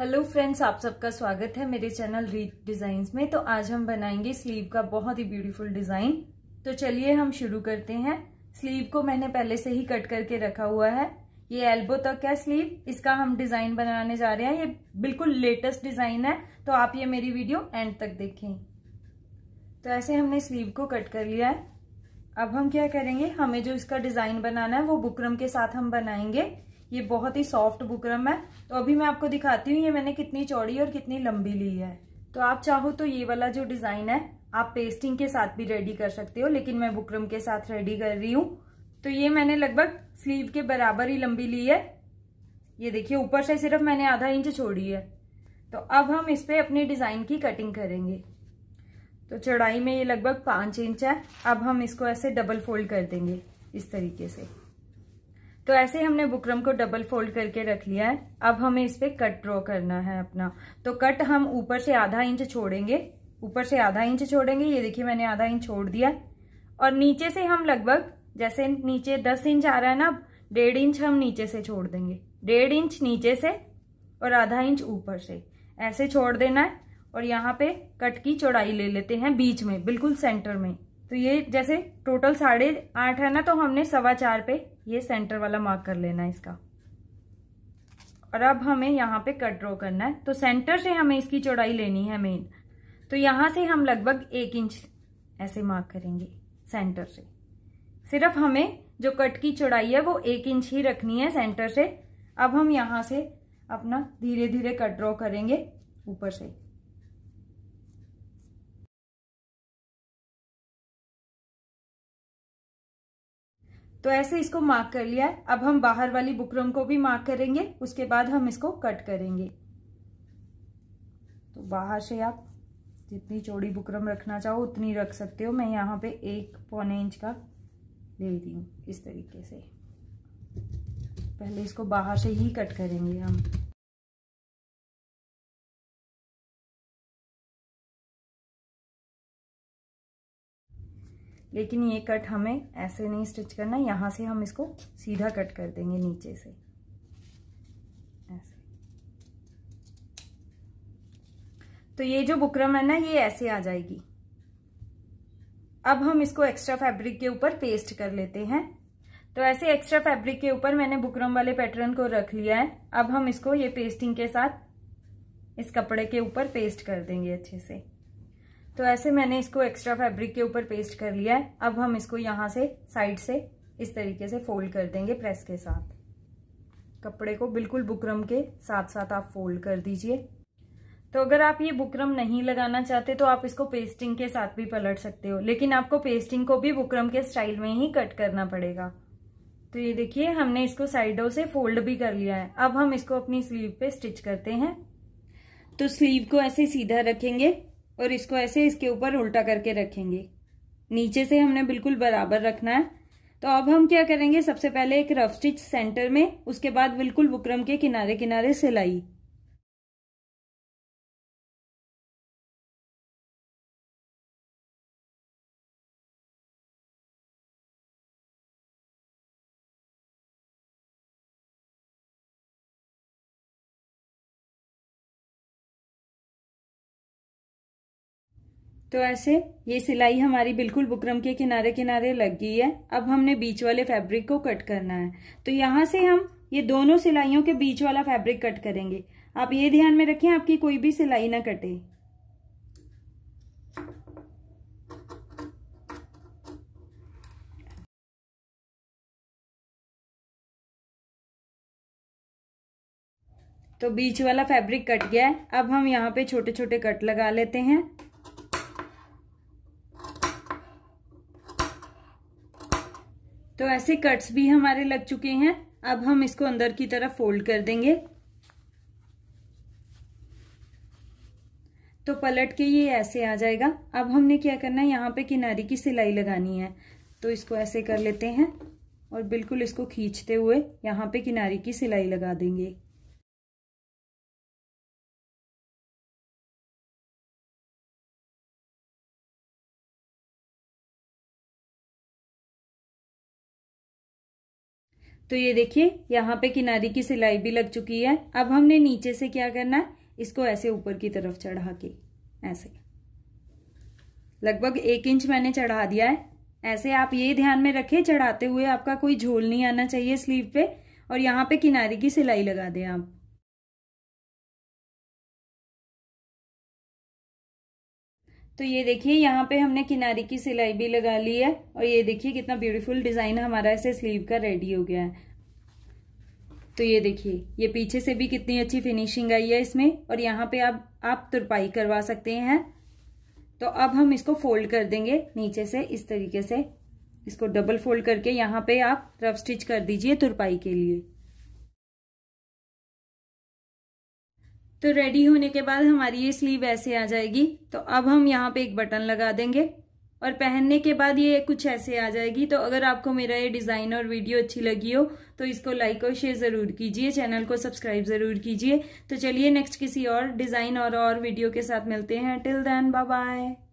hello friends आप सबका स्वागत है मेरे चैनल रीड डिजाइन में तो आज हम बनाएंगे स्लीव का बहुत ही ब्यूटीफुल डिज़ाइन तो चलिए हम शुरू करते हैं स्लीव को मैंने पहले से ही कट करके रखा हुआ है ये एल्बो तक है स्लीव इसका हम डिज़ाइन बनाने जा रहे हैं ये बिल्कुल लेटेस्ट डिज़ाइन है तो आप ये मेरी वीडियो एंड तक देखें तो ऐसे हमने स्लीव को कट कर लिया है अब हम क्या करेंगे हमें जो इसका डिज़ाइन बनाना है वो बुकरम के साथ हम बनाएंगे ये बहुत ही सॉफ्ट बुकरम है तो अभी मैं आपको दिखाती हूँ ये मैंने कितनी चौड़ी और कितनी लंबी ली है तो आप चाहो तो ये वाला जो डिज़ाइन है आप पेस्टिंग के साथ भी रेडी कर सकते हो लेकिन मैं बुकरम के साथ रेडी कर रही हूँ तो ये मैंने लगभग स्लीव के बराबर ही लंबी ली है ये देखिए ऊपर से सिर्फ मैंने आधा इंच छोड़ी है तो अब हम इस पर अपने डिज़ाइन की कटिंग करेंगे तो चौड़ाई में ये लगभग पांच इंच है अब हम इसको ऐसे डबल फोल्ड कर देंगे इस तरीके से तो ऐसे हमने बुकरम को डबल फोल्ड करके रख लिया है अब हमें इस पे कट ड्रॉ करना है अपना तो कट हम ऊपर से आधा इंच छोड़ेंगे ऊपर से आधा इंच छोड़ेंगे ये देखिए मैंने आधा इंच छोड़ दिया और नीचे से हम लगभग जैसे नीचे दस इंच आ रहा है ना डेढ़ इंच हम नीचे से छोड़ देंगे डेढ़ इंच नीचे से और आधा इंच ऊपर से ऐसे छोड़ देना है और यहाँ पे कट की चौड़ाई ले लेते हैं बीच में बिल्कुल सेंटर में तो ये जैसे टोटल साढ़े आठ है ना तो हमने सवा चार पे ये सेंटर वाला मार्क कर लेना है इसका और अब हमें यहाँ पे कट ड्रॉ करना है तो सेंटर से हमें इसकी चौड़ाई लेनी है मेन तो यहाँ से हम लगभग एक इंच ऐसे मार्क करेंगे सेंटर से सिर्फ हमें जो कट की चौड़ाई है वो एक इंच ही रखनी है सेंटर से अब हम यहाँ से अपना धीरे धीरे कट ड्रॉ करेंगे ऊपर से तो ऐसे इसको मार्क कर लिया है अब हम बाहर वाली बुकरम को भी मार्क करेंगे उसके बाद हम इसको कट करेंगे तो बाहर से आप जितनी चौड़ी बुकरम रखना चाहो उतनी रख सकते हो मैं यहाँ पे एक पौने इंच का ले रही हूँ इस तरीके से पहले इसको बाहर से ही कट करेंगे हम लेकिन ये कट हमें ऐसे नहीं स्टिच करना यहाँ से हम इसको सीधा कट कर देंगे नीचे से ऐसे तो ये जो बुकरम है ना ये ऐसे आ जाएगी अब हम इसको एक्स्ट्रा फैब्रिक के ऊपर पेस्ट कर लेते हैं तो ऐसे एक्स्ट्रा फैब्रिक के ऊपर मैंने बुकरम वाले पैटर्न को रख लिया है अब हम इसको ये पेस्टिंग के साथ इस कपड़े के ऊपर पेस्ट कर देंगे अच्छे से तो ऐसे मैंने इसको एक्स्ट्रा फैब्रिक के ऊपर पेस्ट कर लिया है अब हम इसको यहाँ से साइड से इस तरीके से फोल्ड कर देंगे प्रेस के साथ कपड़े को बिल्कुल बुकरम के साथ साथ आप फोल्ड कर दीजिए तो अगर आप ये बुकरम नहीं लगाना चाहते तो आप इसको पेस्टिंग के साथ भी पलट सकते हो लेकिन आपको पेस्टिंग को भी बुकरम के स्टाइल में ही कट करना पड़ेगा तो ये देखिए हमने इसको साइडों से फोल्ड भी कर लिया है अब हम इसको अपनी स्लीव पे स्टिच करते हैं तो स्लीव को ऐसे सीधा रखेंगे और इसको ऐसे इसके ऊपर उल्टा करके रखेंगे नीचे से हमने बिल्कुल बराबर रखना है तो अब हम क्या करेंगे सबसे पहले एक रफ स्टिच सेंटर में उसके बाद बिल्कुल बुकरम के किनारे किनारे सिलाई तो ऐसे ये सिलाई हमारी बिल्कुल बुकरम के किनारे किनारे लग गई है अब हमने बीच वाले फैब्रिक को कट करना है तो यहाँ से हम ये दोनों सिलाइयों के बीच वाला फैब्रिक कट करेंगे आप ये ध्यान में रखें आपकी कोई भी सिलाई ना कटे तो बीच वाला फैब्रिक कट गया है अब हम यहाँ पे छोटे छोटे कट लगा लेते हैं तो ऐसे कट्स भी हमारे लग चुके हैं अब हम इसको अंदर की तरफ फोल्ड कर देंगे तो पलट के ये ऐसे आ जाएगा अब हमने क्या करना है यहाँ पे किनारी की सिलाई लगानी है तो इसको ऐसे कर लेते हैं और बिल्कुल इसको खींचते हुए यहाँ पे किनारी की सिलाई लगा देंगे तो ये देखिए यहाँ पे किनारी की सिलाई भी लग चुकी है अब हमने नीचे से क्या करना है इसको ऐसे ऊपर की तरफ चढ़ा के ऐसे लगभग एक इंच मैंने चढ़ा दिया है ऐसे आप ये ध्यान में रखें चढ़ाते हुए आपका कोई झोल नहीं आना चाहिए स्लीव पे और यहाँ पे किनारे की सिलाई लगा दें आप तो ये देखिए यहाँ पे हमने किनारे की सिलाई भी लगा ली है और ये देखिए कितना ब्यूटीफुल डिज़ाइन हमारा ऐसे स्लीव का रेडी हो गया है तो ये देखिए ये पीछे से भी कितनी अच्छी फिनिशिंग आई है इसमें और यहाँ पे आप आप तुरपाई करवा सकते हैं तो अब हम इसको फोल्ड कर देंगे नीचे से इस तरीके से इसको डबल फोल्ड करके यहाँ पे आप रफ स्टिच कर दीजिए तुरपाई के लिए तो रेडी होने के बाद हमारी ये स्लीव ऐसे आ जाएगी तो अब हम यहाँ पे एक बटन लगा देंगे और पहनने के बाद ये कुछ ऐसे आ जाएगी तो अगर आपको मेरा ये डिज़ाइन और वीडियो अच्छी लगी हो तो इसको लाइक और शेयर ज़रूर कीजिए चैनल को सब्सक्राइब ज़रूर कीजिए तो चलिए नेक्स्ट किसी और डिज़ाइन और और वीडियो के साथ मिलते हैं टिल देन बाय बाय